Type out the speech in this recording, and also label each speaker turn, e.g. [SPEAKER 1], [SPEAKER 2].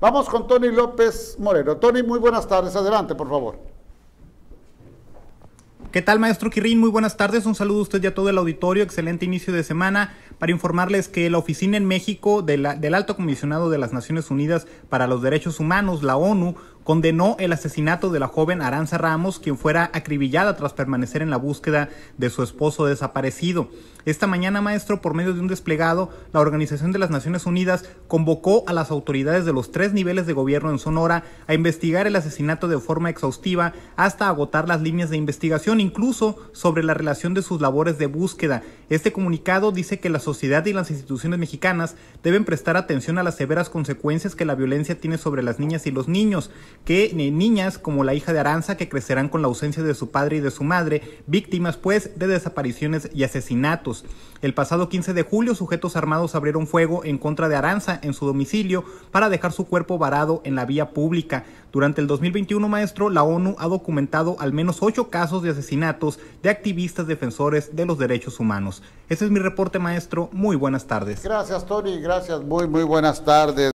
[SPEAKER 1] Vamos con Tony López Moreno. Tony, muy buenas tardes. Adelante, por favor.
[SPEAKER 2] ¿Qué tal, maestro Quirín? Muy buenas tardes. Un saludo a usted y a todo el auditorio. Excelente inicio de semana para informarles que la oficina en México de la, del Alto Comisionado de las Naciones Unidas para los Derechos Humanos, la ONU, condenó el asesinato de la joven Aranza Ramos, quien fuera acribillada tras permanecer en la búsqueda de su esposo desaparecido. Esta mañana, maestro, por medio de un desplegado, la Organización de las Naciones Unidas convocó a las autoridades de los tres niveles de gobierno en Sonora a investigar el asesinato de forma exhaustiva hasta agotar las líneas de investigación, incluso sobre la relación de sus labores de búsqueda. Este comunicado dice que la sociedad y las instituciones mexicanas deben prestar atención a las severas consecuencias que la violencia tiene sobre las niñas y los niños que eh, niñas como la hija de Aranza que crecerán con la ausencia de su padre y de su madre, víctimas pues de desapariciones y asesinatos. El pasado 15 de julio sujetos armados abrieron fuego en contra de Aranza en su domicilio para dejar su cuerpo varado en la vía pública. Durante el 2021, maestro, la ONU ha documentado al menos ocho casos de asesinatos de activistas defensores de los derechos humanos. Ese es mi reporte, maestro. Muy buenas tardes.
[SPEAKER 1] Gracias, Tony. Gracias. Muy, muy buenas tardes.